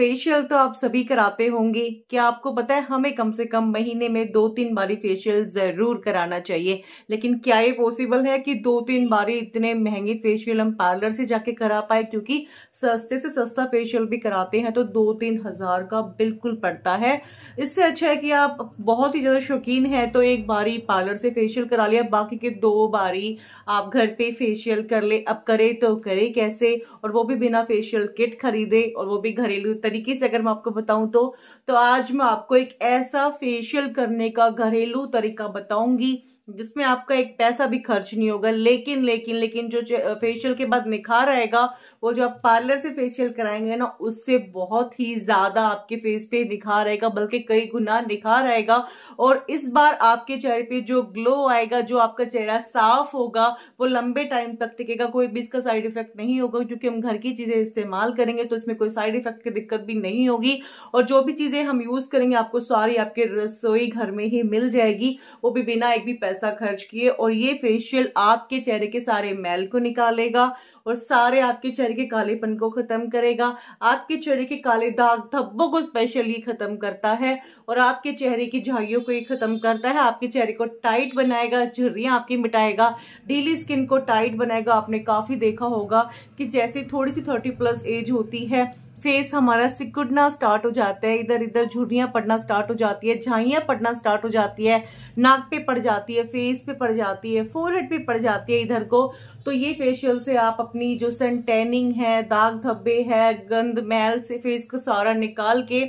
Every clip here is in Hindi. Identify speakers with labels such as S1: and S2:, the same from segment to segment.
S1: फेशियल तो आप सभी कराते होंगे क्या आपको पता है हमें कम से कम महीने में दो तीन बारी फेशियल जरूर कराना चाहिए लेकिन क्या ये पॉसिबल है कि दो तीन बारी इतने महंगे फेशियल हम पार्लर से जाके करा पाए क्योंकि सस्ते से सस्ता फेशियल भी कराते हैं तो दो तीन हजार का बिल्कुल पड़ता है इससे अच्छा है कि आप बहुत ही ज्यादा शौकीन है तो एक बारी पार्लर से फेशियल करा लिया बाकी के दो बारी आप घर पे फेशियल कर ले अब करे तो करे कैसे और वो भी बिना फेशियल किट खरीदे और वो भी घरेलू तरीके से अगर मैं आपको बताऊं तो तो आज मैं आपको एक ऐसा फेशियल करने का घरेलू तरीका बताऊंगी जिसमें आपका एक पैसा भी खर्च नहीं होगा लेकिन लेकिन लेकिन जो फेशियल के बाद निखार आएगा वो जो आप पार्लर से फेशियल कराएंगे ना उससे बहुत ही ज्यादा आपके फेस पे निखार आएगा बल्कि कई गुना निखार आएगा और इस बार आपके चेहरे पे जो ग्लो आएगा जो आपका चेहरा साफ होगा वो लंबे टाइम तक टिकेगा कोई भी इसका साइड इफेक्ट नहीं होगा क्योंकि हम घर की चीजें इस्तेमाल करेंगे तो इसमें कोई साइड इफेक्ट की दिक्कत भी नहीं होगी और जो भी चीजें हम यूज करेंगे आपको सारी आपके रसोई घर में ही मिल जाएगी वो भी बिना एक भी पैसा पैसा खर्च किए और ये फेशियल आपके चेहरे के सारे मैल को निकालेगा और सारे आपके चेहरे के कालेपन को खत्म करेगा आपके चेहरे के काले दाग धब्बों को स्पेशली खत्म करता है और आपके चेहरे की झाइयों को ये खत्म करता है आपके चेहरे को टाइट बनाएगा झुर्रियां आपकी मिटाएगा डेली स्किन को टाइट बनाएगा आपने काफी देखा होगा कि जैसे थोड़ी सी थर्टी प्लस एज होती है फेस हमारा सिकुड़ना स्टार्ट हो जाता है इधर इधर झुर्रियां पड़ना स्टार्ट हो जाती है झाइया पड़ना स्टार्ट हो जाती है नाक पे पड़ जाती है फेस पे पड़ जाती है फोरहेड पे पड़ जाती है इधर को तो ये फेशियल से आप अपनी जो सन टैनिंग है दाग धब्बे है गंद मैल से फेस को सारा निकाल के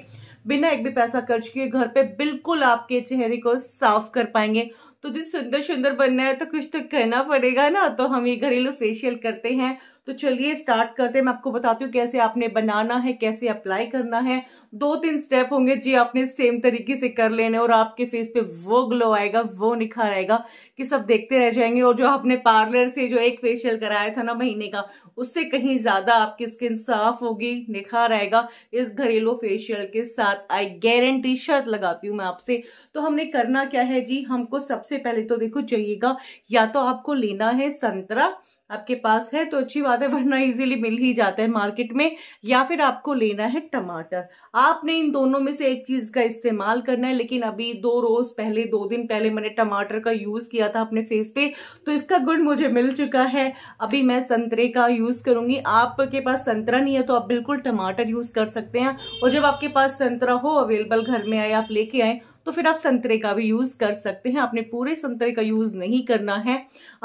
S1: बिना एक भी पैसा खर्च किए घर पे बिल्कुल आपके चेहरे को साफ कर पाएंगे तो जो सुंदर सुंदर बनना है तो कुछ तो करना पड़ेगा ना तो हम ये घरेलू फेशियल करते हैं तो चलिए स्टार्ट करते हैं मैं आपको बताती हूँ कैसे आपने बनाना है कैसे अप्लाई करना है दो तीन स्टेप होंगे जी आपने सेम तरीके से कर लेने और आपके फेस पे वो ग्लो आएगा वो निखार आएगा कि सब देखते रह जाएंगे और जो आपने पार्लर से जो एक फेशियल कराया था ना महीने का उससे कहीं ज्यादा आपकी स्किन साफ होगी निखार आएगा इस घरेलू फेशियल के साथ आई गारंटी शर्त लगाती हूँ मैं आपसे तो हमने करना क्या है जी हमको सबसे पहले तो देखो चाहिएगा या तो आपको लेना है संतरा आपके पास है तो अच्छी बात है वरना इजीली मिल ही जाता है मार्केट में या फिर आपको लेना है टमाटर आपने इन दोनों में से एक चीज का इस्तेमाल करना है लेकिन अभी दो रोज पहले दो दिन पहले मैंने टमाटर का यूज किया था अपने फेस पे तो इसका गुण मुझे मिल चुका है अभी मैं संतरे का यूज करूंगी आपके पास संतरा नहीं है तो आप बिल्कुल टमाटर यूज कर सकते हैं और जब आपके पास संतरा हो अवेलेबल घर में आए आप लेके आए तो फिर आप संतरे का भी यूज कर सकते हैं आपने पूरे संतरे का यूज नहीं करना है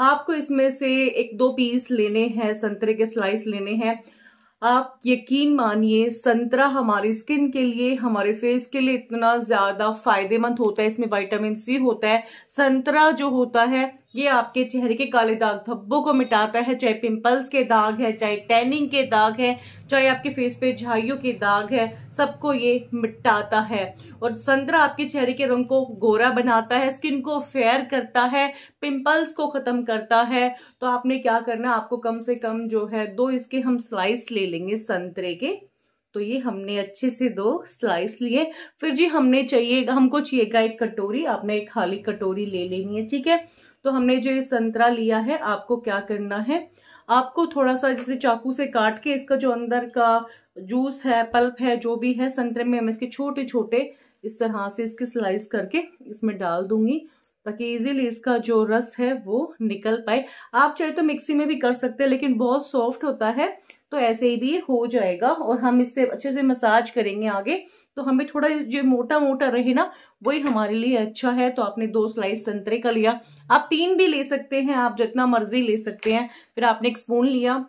S1: आपको इसमें से एक दो पीस लेने हैं संतरे के स्लाइस लेने हैं आप यकीन मानिए संतरा हमारी स्किन के लिए हमारे फेस के लिए इतना ज्यादा फायदेमंद होता है इसमें विटामिन सी होता है संतरा जो होता है ये आपके चेहरे के काले दाग धब्बों को मिटाता है चाहे पिंपल्स के दाग है चाहे टैनिंग के दाग है चाहे आपके फेस पे झाइयों के दाग है सबको ये मिटाता है और संतरा आपके चेहरे के रंग को गोरा बनाता है स्किन को फेयर करता है पिंपल्स को खत्म करता है तो आपने क्या करना आपको कम से कम जो है दो इसके हम स्लाइस ले लेंगे संतरे के तो ये हमने अच्छे से दो स्लाइस लिए फिर जी हमने चाहिए हमको चाहिएगा एक कटोरी आपने एक खाली कटोरी ले लेनी है ठीक है तो हमने जो ये संतरा लिया है आपको क्या करना है आपको थोड़ा सा जैसे चाकू से काट के इसका जो अंदर का जूस है पल्प है जो भी है संतरे में हम इसके छोटे छोटे इस तरह से इसके स्लाइस करके इसमें डाल दूंगी ताकि इजीली इसका जो रस है वो निकल पाए आप चाहे तो मिक्सी में भी कर सकते हैं लेकिन बहुत सॉफ्ट होता है तो ऐसे ही भी ये हो जाएगा और हम इससे अच्छे से मसाज करेंगे आगे तो हमें थोड़ा जो मोटा मोटा रहे ना वही हमारे लिए अच्छा है तो आपने दो स्लाइस संतरे का लिया आप तीन भी ले सकते हैं आप जितना मर्जी ले सकते हैं फिर आपने एक स्पून लिया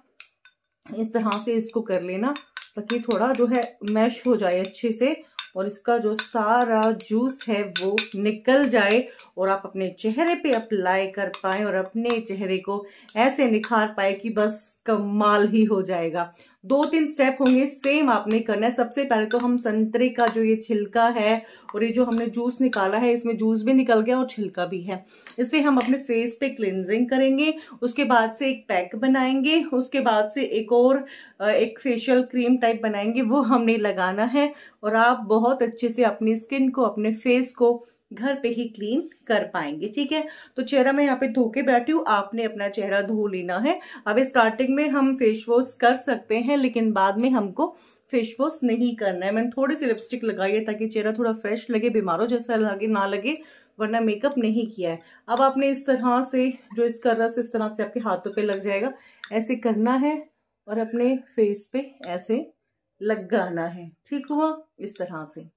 S1: इस तरह से इसको कर लेना ताकि थोड़ा जो है मैश हो जाए अच्छे से और इसका जो सारा जूस है वो निकल जाए और आप अपने चेहरे पे अप्लाई कर पाए और अपने चेहरे को ऐसे निखार पाए कि बस कमाल ही हो जाएगा दो तीन स्टेप होंगे सेम आपने करना है सबसे पहले तो हम संतरे का जो ये छिलका है और ये जो हमने जूस निकाला है इसमें जूस भी निकल गया और छिलका भी है इससे हम अपने फेस पे क्लिनजिंग करेंगे उसके बाद से एक पैक बनाएंगे उसके बाद से एक और एक फेशियल क्रीम टाइप बनाएंगे वो हमने लगाना है और आप बहुत अच्छे से अपनी स्किन को अपने फेस को घर पे ही क्लीन कर पाएंगे ठीक है तो चेहरा मैं यहाँ पे धो के बैठी हूँ आपने अपना चेहरा धो लेना है अब स्टार्टिंग में हम फेस वॉश कर सकते हैं लेकिन बाद में हमको फेस वॉश नहीं करना है मैंने थोड़ी सी लिपस्टिक लगाई है ताकि चेहरा थोड़ा फ्रेश लगे बीमारों जैसा लगे ना लगे वरना मेकअप नहीं किया है अब आपने इस तरह से जो इसका रस इस तरह से आपके हाथों पर लग जाएगा ऐसे करना है और अपने फेस पे ऐसे लगाना है ठीक हुआ इस तरह से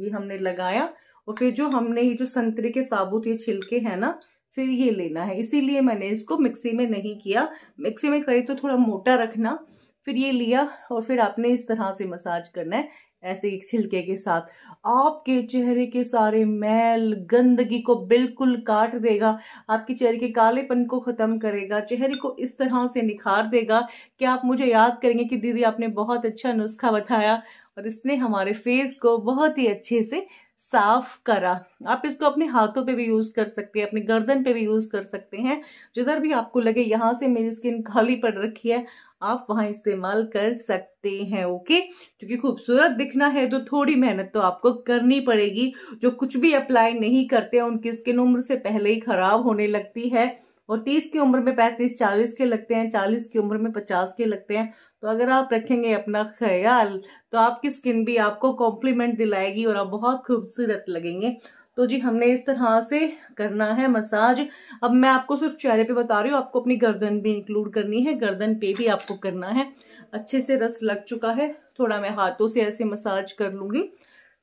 S1: ये हमने लगाया और फिर जो हमने ये जो संतरे के साबुत ये छिलके हैं ना फिर ये लेना है इसीलिए मैंने इसको मिक्सी में नहीं किया मिक्सी में करी तो थोड़ा मोटा रखना फिर ये लिया और फिर आपने इस तरह से मसाज करना है ऐसे एक छिलके के साथ आपके चेहरे के सारे मैल गंदगी को बिल्कुल काट देगा आपके चेहरे के कालेपन को ख़त्म करेगा चेहरे को इस तरह से निखार देगा कि आप मुझे याद करेंगे कि दीदी आपने बहुत अच्छा नुस्खा बताया और इसने हमारे फेस को बहुत ही अच्छे से साफ करा आप इसको अपने हाथों पे भी यूज़ कर सकते हैं अपने गर्दन पे भी यूज़ कर सकते हैं जिधर भी आपको लगे यहाँ से मेरी स्किन खाली पड़ रखी है आप वहां इस्तेमाल कर सकते हैं ओके क्योंकि खूबसूरत दिखना है तो थोड़ी मेहनत तो आपको करनी पड़ेगी जो कुछ भी अप्लाई नहीं करते उनकी स्किन उम्र से पहले ही खराब होने लगती है और तीस की उम्र में पैंतीस चालीस के लगते हैं चालीस की उम्र में पचास के लगते हैं तो अगर आप रखेंगे अपना ख्याल तो आपकी स्किन भी आपको कॉम्प्लीमेंट दिलाएगी और आप बहुत खूबसूरत लगेंगे तो जी हमने इस तरह से करना है मसाज अब मैं आपको सिर्फ चेहरे पे बता रही हूँ आपको अपनी गर्दन भी इंक्लूड करनी है गर्दन पे भी आपको करना है अच्छे से रस लग चुका है थोड़ा मैं हाथों से ऐसे मसाज कर लूँगी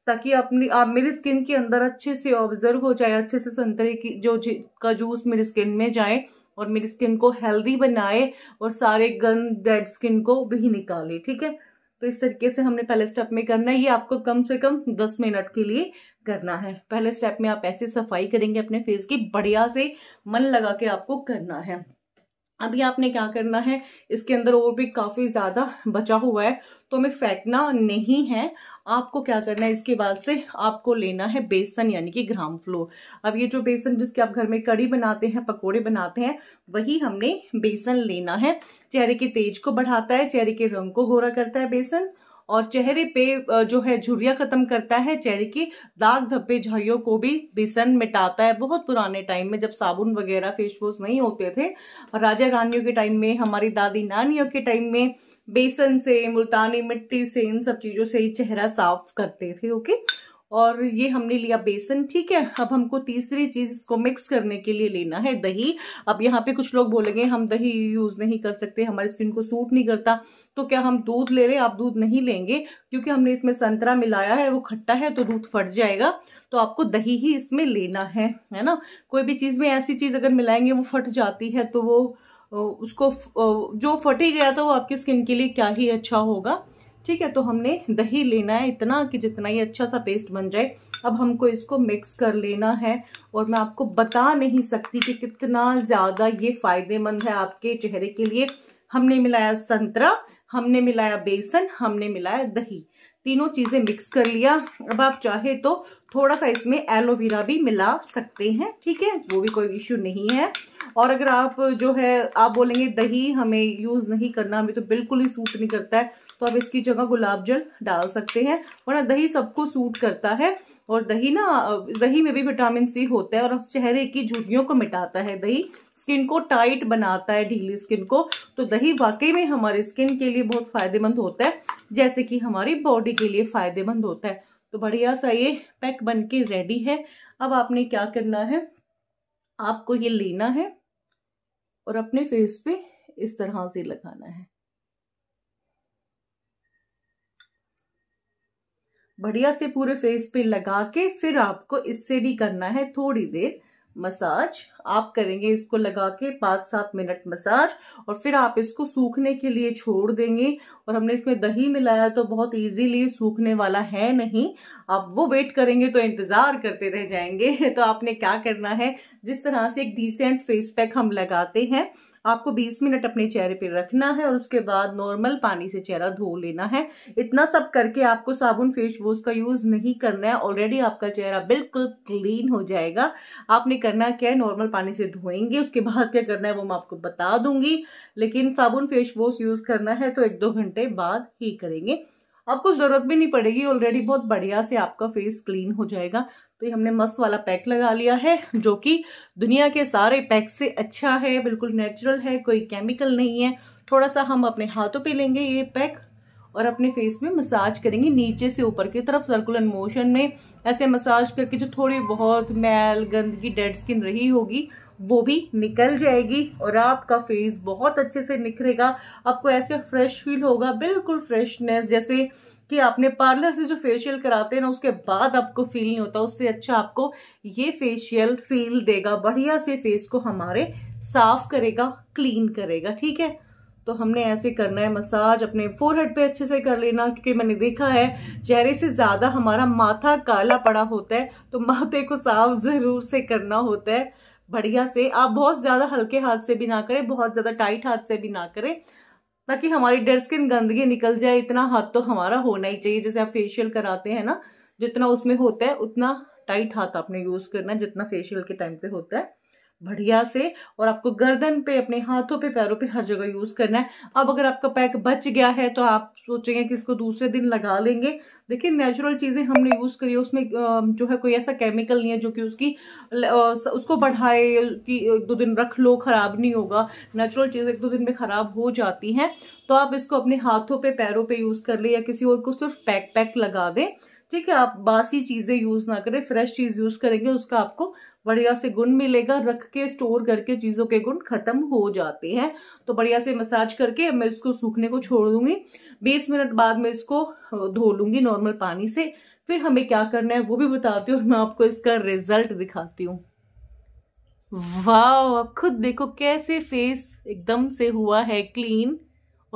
S1: ताकि अपनी आप मेरी स्किन के अंदर अच्छे से ऑब्जर्व हो जाए अच्छे से संतरे की जो का जूस मेरी स्किन में जाए और मेरी स्किन को हेल्दी बनाए और सारे गन डेड स्किन को भी निकाले ठीक है तो इस तरीके से हमने पहले स्टेप में करना है ये आपको कम से कम 10 मिनट के लिए करना है पहले स्टेप में आप ऐसी सफाई करेंगे अपने फेस की बढ़िया से मन लगा के आपको करना है अभी आपने क्या करना है इसके अंदर और भी काफ़ी ज़्यादा बचा हुआ है तो हमें फेंकना नहीं है आपको क्या करना है इसके बाद से आपको लेना है बेसन यानी कि ग्राम फ्लोर अब ये जो बेसन जिसके आप घर में कड़ी बनाते हैं पकोड़े बनाते हैं वही हमने बेसन लेना है चेहरे के तेज को बढ़ाता है चेहरे के रंग को गोरा करता है बेसन और चेहरे पे जो है झुरिया खत्म करता है चेहरे की दाग धब्बे झाइयों को भी बेसन मिटाता है बहुत पुराने टाइम में जब साबुन वगैरह फेस वॉश नहीं होते थे राजा रानियों के टाइम में हमारी दादी नानियों के टाइम में बेसन से मुल्तानी मिट्टी से इन सब चीजों से ही चेहरा साफ करते थे ओके और ये हमने लिया बेसन ठीक है अब हमको तीसरी चीज इसको मिक्स करने के लिए लेना है दही अब यहाँ पे कुछ लोग बोलेंगे हम दही यूज नहीं कर सकते हमारी स्किन को सूट नहीं करता तो क्या हम दूध ले रहे आप दूध नहीं लेंगे क्योंकि हमने इसमें संतरा मिलाया है वो खट्टा है तो दूध फट जाएगा तो आपको दही ही इसमें लेना है है ना कोई भी चीज में ऐसी चीज अगर मिलाएंगे वो फट जाती है तो वो उसको जो ही गया था वो आपकी स्किन के लिए क्या ही अच्छा होगा ठीक है तो हमने दही लेना है इतना कि जितना ही अच्छा सा पेस्ट बन जाए अब हमको इसको मिक्स कर लेना है और मैं आपको बता नहीं सकती कि कितना ज़्यादा ये फायदेमंद है आपके चेहरे के लिए हमने मिलाया संतरा हमने मिलाया बेसन हमने मिलाया दही तीनों चीज़ें मिक्स कर लिया अब आप चाहे तो थोड़ा सा इसमें एलोवेरा भी मिला सकते हैं ठीक है वो भी कोई इश्यू नहीं है और अगर आप जो है आप बोलेंगे दही हमें यूज़ नहीं करना हमें तो बिल्कुल ही सूट नहीं करता है तो आप इसकी जगह गुलाब जल डाल सकते हैं वरना दही सबको सूट करता है और दही ना दही में भी विटामिन सी होता है और चेहरे की झुर्रियों को मिटाता है दही स्किन को टाइट बनाता है ढीली स्किन को तो दही वाकई में हमारे स्किन के लिए बहुत फायदेमंद होता है जैसे कि हमारी बॉडी के लिए फायदेमंद होता है तो बढ़िया सा ये पैक बन के रेडी है अब आपने क्या करना है आपको ये लेना है और अपने फेस पे इस तरह से लगाना है बढ़िया से पूरे फेस पे लगा के फिर आपको इससे भी करना है थोड़ी देर मसाज आप करेंगे इसको लगा के पाँच सात मिनट मसाज और फिर आप इसको सूखने के लिए छोड़ देंगे और हमने इसमें दही मिलाया तो बहुत इजीली सूखने वाला है नहीं आप वो वेट करेंगे तो इंतजार करते रह जाएंगे तो आपने क्या करना है जिस तरह से एक डिसेंट फेस पैक हम लगाते हैं आपको 20 मिनट अपने चेहरे पे रखना है और उसके बाद नॉर्मल पानी से चेहरा धो लेना है इतना सब करके आपको साबुन फेस वॉश का यूज नहीं करना है ऑलरेडी आपका चेहरा बिल्कुल क्लीन हो जाएगा आपने करना क्या है नॉर्मल पानी से धोएंगे उसके बाद क्या करना है वो मैं आपको बता दूंगी लेकिन साबुन फेस वॉश यूज़ करना है तो एक दो घंटे बाद ही करेंगे आपको ज़रूरत भी नहीं पड़ेगी ऑलरेडी बहुत बढ़िया से आपका फेस क्लीन हो जाएगा तो ये हमने मस्त वाला पैक लगा लिया है जो कि दुनिया के सारे पैक से अच्छा है बिल्कुल नेचुरल है कोई केमिकल नहीं है थोड़ा सा हम अपने हाथों पे लेंगे ये पैक और अपने फेस में मसाज करेंगे नीचे से ऊपर की तरफ सर्कुलर मोशन में ऐसे मसाज करके जो थोड़ी बहुत मैल गंदगी डेड स्किन रही होगी वो भी निकल जाएगी और आपका फेस बहुत अच्छे से निखरेगा आपको ऐसे फ्रेश फील होगा बिल्कुल फ्रेशनेस जैसे कि आपने पार्लर से जो फेशियल कराते हैं ना उसके बाद आपको फील नहीं होता उससे अच्छा आपको ये फेशियल फील देगा बढ़िया से फेस को हमारे साफ करेगा क्लीन करेगा ठीक है तो हमने ऐसे करना है मसाज अपने फोरहेड पे अच्छे से कर लेना क्योंकि मैंने देखा है चेहरे से ज़्यादा हमारा माथा काला पड़ा होता है तो माथे को साफ ज़रूर से करना होता है बढ़िया से आप बहुत ज़्यादा हल्के हाथ से भी ना करें बहुत ज़्यादा टाइट हाथ से भी ना करें ताकि हमारी डेड स्किन गंदगी निकल जाए इतना हाथ तो हमारा होना ही चाहिए जैसे आप फेशियल कराते हैं ना जितना उसमें होता है उतना टाइट हाथ आपने यूज़ करना है जितना फेशियल के टाइम पे होता है बढ़िया से और आपको गर्दन पे अपने हाथों पे पैरों पे हर जगह यूज करना है अब अगर आपका पैक बच गया है तो आप सोचेंगे कि इसको दूसरे दिन लगा लेंगे देखिए नेचुरल चीजें हमने यूज करी है उसमें जो है कोई ऐसा केमिकल नहीं है जो कि उसकी उसको बढ़ाए कि एक दो दिन रख लो खराब नहीं होगा नेचुरल चीज एक दो दिन में खराब हो जाती है तो आप इसको अपने हाथों पे पैरों पर यूज कर ले या किसी और को सिर्फ पैक पैक लगा दें ठीक है आप बासी चीजें यूज ना करें फ्रेश चीज यूज करेंगे उसका आपको बढ़िया से गुण मिलेगा रख के स्टोर करके चीज़ों के गुण खत्म हो जाते हैं तो बढ़िया से मसाज करके मैं इसको सूखने को छोड़ दूंगी बीस मिनट बाद में इसको धो लूंगी नॉर्मल पानी से फिर हमें क्या करना है वो भी बताती हूँ मैं आपको इसका रिजल्ट दिखाती हूँ वाह खुद देखो कैसे फेस एकदम से हुआ है क्लीन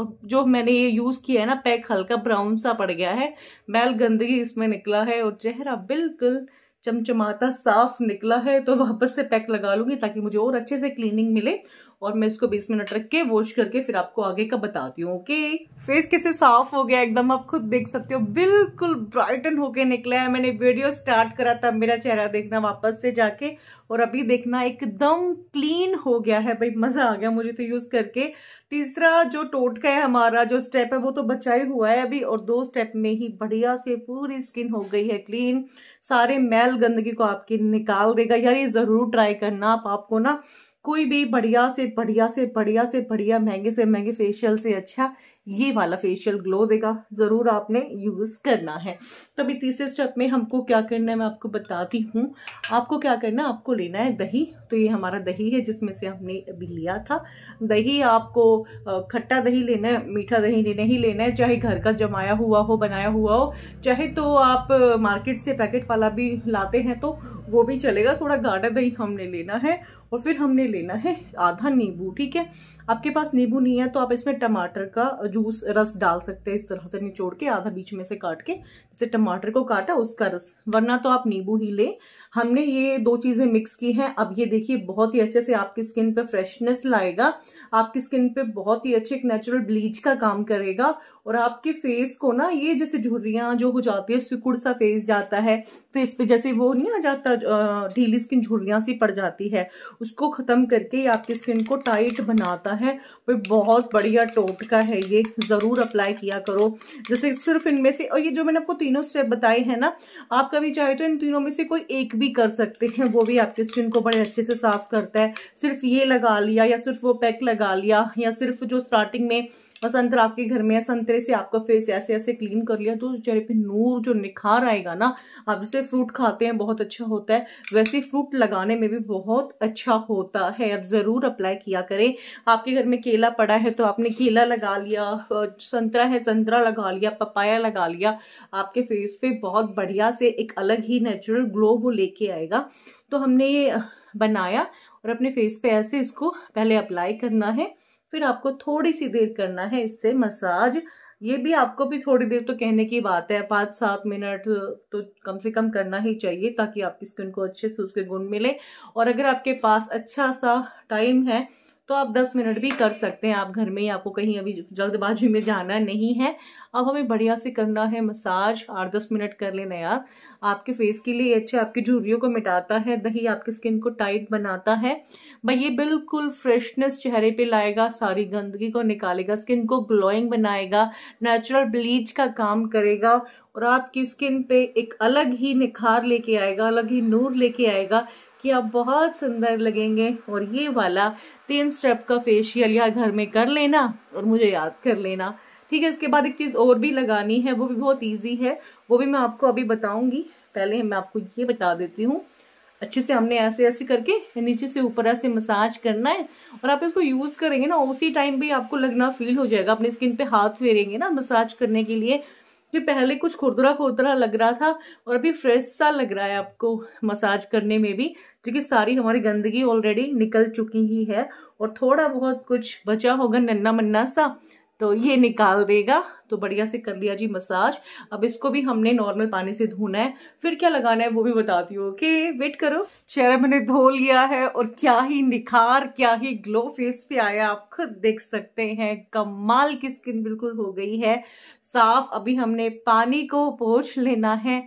S1: और जो मैंने ये यूज़ किया है ना पैक हल्का ब्राउन सा पड़ गया है मैल गंदगी इसमें निकला है और चेहरा बिल्कुल चमचमाता साफ निकला है तो वापस से पैक लगा लूंगी ताकि मुझे और अच्छे से क्लीनिंग मिले और मैं इसको बीस मिनट रख के वॉश करके फिर आपको आगे का बताती हूँ ओके फेस कैसे साफ हो गया एकदम आप खुद देख सकते हो बिल्कुल ब्राइटन होके निकला है मैंने वीडियो स्टार्ट करा था मेरा चेहरा देखना वापस से जाके और अभी देखना एकदम क्लीन हो गया है भाई मजा आ गया मुझे तो यूज करके तीसरा जो टोटका है हमारा जो स्टेप है वो तो बचा ही हुआ है अभी और दो स्टेप में ही बढ़िया से पूरी स्किन हो गई है क्लीन सारे मैल गंदगी को आपकी निकाल देगा यार ये जरूर ट्राई करना आप आपको ना कोई भी बढ़िया से बढ़िया से बढ़िया से बढ़िया महंगे से महंगे फेशियल से अच्छा ये वाला फेशियल ग्लो देगा ज़रूर आपने यूज़ करना है तो अभी तीसरे स्टेप में हमको क्या करना है मैं आपको बताती हूँ आपको क्या करना है आपको लेना है दही तो ये हमारा दही है जिसमें से हमने अभी लिया था दही आपको खट्टा दही लेना है मीठा दही लेना ही लेना है चाहे घर का जमाया हुआ हो बनाया हुआ हो चाहे तो आप मार्केट से पैकेट वाला भी लाते हैं तो वो भी चलेगा थोड़ा गाढ़ा दही हमने लेना है और फिर हमने लेना है आधा नींबू ठीक है आपके पास नींबू नहीं है तो आप इसमें टमाटर का जूस रस डाल सकते हैं इस तरह से निचोड़ के आधा बीच में से काट के से टमाटर को काटा उसका रस वरना तो आप नींबू ही ले हमने ये दो चीज़ें मिक्स की हैं अब ये देखिए बहुत ही अच्छे से आपकी स्किन पे फ्रेशनेस लाएगा आपकी स्किन पे बहुत ही अच्छे एक नेचुरल ब्लीच का काम करेगा और आपके फेस को ना ये जैसे झुर्रियाँ जो हो जाती है सिकुड़ सा फेस जाता है फेस पे जैसे वो नहीं आ जाता ढीली स्किन झुर्रिया सी पड़ जाती है उसको ख़त्म करके ये आपकी स्किन को टाइट बनाता है वो बहुत बढ़िया टोटका है ये ज़रूर अप्लाई किया करो जैसे सिर्फ इनमें से और ये जो मैंने आपको तीनों स्टेप बताए हैं ना आप कभी चाहे तो इन तीनों में से कोई एक भी कर सकते हैं वो भी आपके स्किन को बड़े अच्छे से साफ करता है सिर्फ ये लगा लिया या सिर्फ वो पैक लगा लिया या सिर्फ जो स्टार्टिंग में और संतरा आपके घर में है संतरे से आपका फेस ऐसे ऐसे क्लीन कर लिया तो चेहरे पे नूर जो निखार आएगा ना आप जैसे फ्रूट खाते हैं बहुत अच्छा होता है वैसे फ्रूट लगाने में भी बहुत अच्छा होता है आप ज़रूर अप्लाई किया करें आपके घर में केला पड़ा है तो आपने केला लगा लिया संतरा है संतरा लगा लिया पपाया लगा लिया आपके फेस पे बहुत बढ़िया से एक अलग ही नेचुरल ग्लो वो लेके आएगा तो हमने ये बनाया और अपने फेस पे ऐसे इसको पहले अप्लाई करना है फिर आपको थोड़ी सी देर करना है इससे मसाज ये भी आपको भी थोड़ी देर तो कहने की बात है पाँच सात मिनट तो कम से कम करना ही चाहिए ताकि आपकी स्किन को अच्छे से उसके गुण मिले और अगर आपके पास अच्छा सा टाइम है तो आप 10 मिनट भी कर सकते हैं आप घर में ही आपको कहीं अभी जल्दबाजी में जाना नहीं है अब हमें बढ़िया से करना है मसाज आठ दस मिनट कर लेना यार आपके फेस के लिए अच्छे आपकी झुर्रियों को मिटाता है दही आपकी स्किन को टाइट बनाता है भाई ये बिल्कुल फ्रेशनेस चेहरे पे लाएगा सारी गंदगी को निकालेगा स्किन को ग्लोइंग बनाएगा नेचुरल ब्लीच का काम करेगा और आपकी स्किन पे एक अलग ही निखार लेके आएगा अलग ही नूर लेके आएगा कि आप बहुत सुंदर लगेंगे और ये वाला तीन स्टेप का फेशियल या घर में कर लेना और मुझे याद कर लेना ठीक है इसके बाद एक चीज़ और भी लगानी है वो भी बहुत ईजी है वो भी मैं आपको अभी बताऊंगी पहले मैं आपको ये बता देती हूँ अच्छे से हमने ऐसे ऐसे करके नीचे से ऊपर ऐसे मसाज करना है और आप इसको यूज़ करेंगे ना उसी टाइम भी आपको लगना फील हो जाएगा अपने स्किन पे हाथ फेरेंगे ना मसाज करने के लिए कि पहले कुछ खुरदरा खुरदरा लग रहा था और अभी फ्रेश सा लग रहा है आपको मसाज करने में भी क्योंकि सारी हमारी गंदगी ऑलरेडी निकल चुकी ही है और थोड़ा बहुत कुछ बचा होगा नन्ना मन्ना सा तो ये निकाल देगा तो बढ़िया से कर लिया जी मसाज अब इसको भी हमने नॉर्मल पानी से धोना है फिर क्या लगाना है वो भी बताती हूँ ओके वेट करो चेहरा मैंने धो लिया है और क्या ही निखार क्या ही ग्लो फेस पे आया आप खुद देख सकते हैं कमाल की स्किन बिल्कुल हो गई है साफ अभी हमने पानी को पोछ लेना है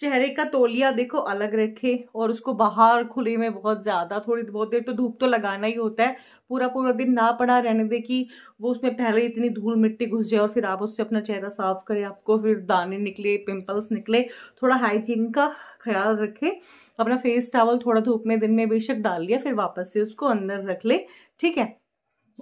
S1: चेहरे का तोलिया देखो अलग रखे और उसको बाहर खुले में बहुत ज़्यादा थोड़ी बहुत देर तो धूप तो लगाना ही होता है पूरा पूरा दिन ना पड़ा रहने दे कि वो उसमें पहले इतनी धूल मिट्टी घुस जाए और फिर आप उससे अपना चेहरा साफ करें आपको फिर दाने निकले पिंपल्स निकले थोड़ा हाइजीन का ख्याल रखें अपना फेस टावल थोड़ा धूप में दिन में बेशक डाल लिया फिर वापस से उसको अंदर रख ले ठीक है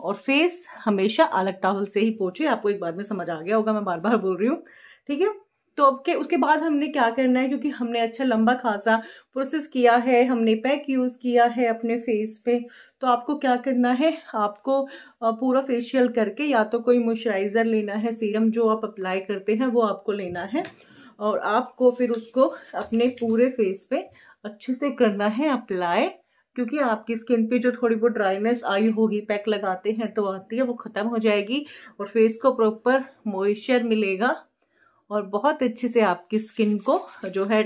S1: और फेस हमेशा अलग टावल से ही पोछे आपको एक बार में समझ आ गया होगा मैं बार बार बोल रही हूँ ठीक है तो अब के उसके बाद हमने क्या करना है क्योंकि हमने अच्छा लंबा खासा प्रोसेस किया है हमने पैक यूज़ किया है अपने फेस पे तो आपको क्या करना है आपको पूरा फेशियल करके या तो कोई मॉइस्चराइज़र लेना है सीरम जो आप अप्लाई करते हैं वो आपको लेना है और आपको फिर उसको अपने पूरे फेस पे अच्छे से करना है अप्लाई क्योंकि आपकी स्किन पे जो थोड़ी बहुत ड्राइनेस आई होगी पैक लगाते हैं तो आती है वो ख़त्म हो जाएगी और फेस को प्रॉपर मॉइस्चर मिलेगा और बहुत अच्छे से आपकी स्किन को जो है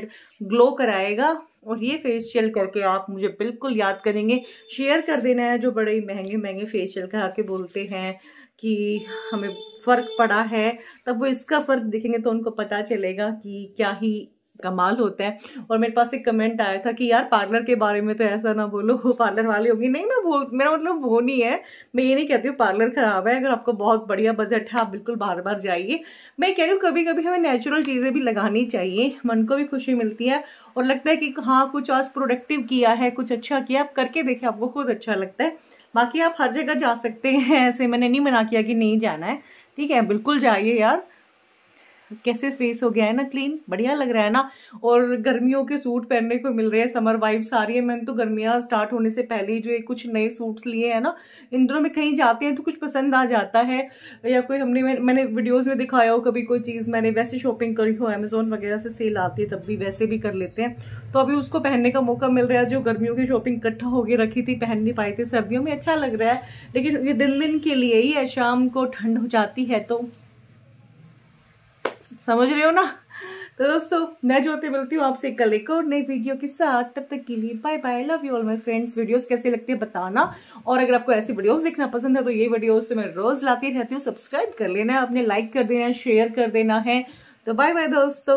S1: ग्लो कराएगा और ये फेशियल करके आप मुझे बिल्कुल याद करेंगे शेयर कर देना है जो बड़े महंगे महंगे फेशियल करा के बोलते हैं कि हमें फ़र्क पड़ा है तब वो इसका फ़र्क देखेंगे तो उनको पता चलेगा कि क्या ही कमाल होता है और मेरे पास एक कमेंट आया था कि यार पार्लर के बारे में तो ऐसा ना बोलो पार्लर वाली होगी नहीं मैं वो मेरा मतलब वो नहीं है मैं ये नहीं कहती हूँ पार्लर ख़राब है अगर आपको बहुत बढ़िया बजट है आप बिल्कुल बार बार जाइए मैं कह रही हूँ कभी कभी हमें नेचुरल चीज़ें भी लगानी चाहिए मन को भी खुशी मिलती है और लगता है कि हाँ कुछ आज प्रोडक्टिव किया है कुछ अच्छा किया आप करके देखें आपको खुद अच्छा लगता है बाकी आप हर जगह जा सकते हैं ऐसे मैंने नहीं मना किया कि नहीं जाना है ठीक है बिल्कुल जाइए यार कैसे फेस हो गया है ना क्लीन बढ़िया लग रहा है ना और गर्मियों के सूट पहनने को मिल रहे हैं समर वाइब्स आ रही है मैंने तो गर्मियाँ स्टार्ट होने से पहले ही जो ये कुछ नए सूट्स लिए हैं ना इन दिनों में कहीं जाते हैं तो कुछ पसंद आ जाता है या कोई हमने मैं, मैंने वीडियोज़ में दिखाया हो कभी कोई चीज़ मैंने वैसे शॉपिंग करी हो अमेजोन वगैरह से सेल आती है तब भी वैसे भी कर लेते हैं तो अभी उसको पहनने का मौका मिल रहा है जो गर्मियों की शॉपिंग इकट्ठा होकर रखी थी पहन नहीं पाई थी सर्दियों में अच्छा लग रहा है लेकिन ये दिन दिन के लिए ही है शाम को ठंड हो जाती है तो समझ रहे हो ना तो दोस्तों मैं ज्योति मिलती हूँ आपसे कल एक और नई वीडियो के साथ तब तक के लिए bye bye love you all my friends videos कैसे लगते हैं बताना और अगर आपको ऐसी वीडियोस देखना पसंद है तो ये वीडियोस तो मैं रोज लाती रहती हूँ सब्सक्राइब कर लेना है आपने लाइक कर देना है शेयर कर देना है तो बाय बाय दोस्तों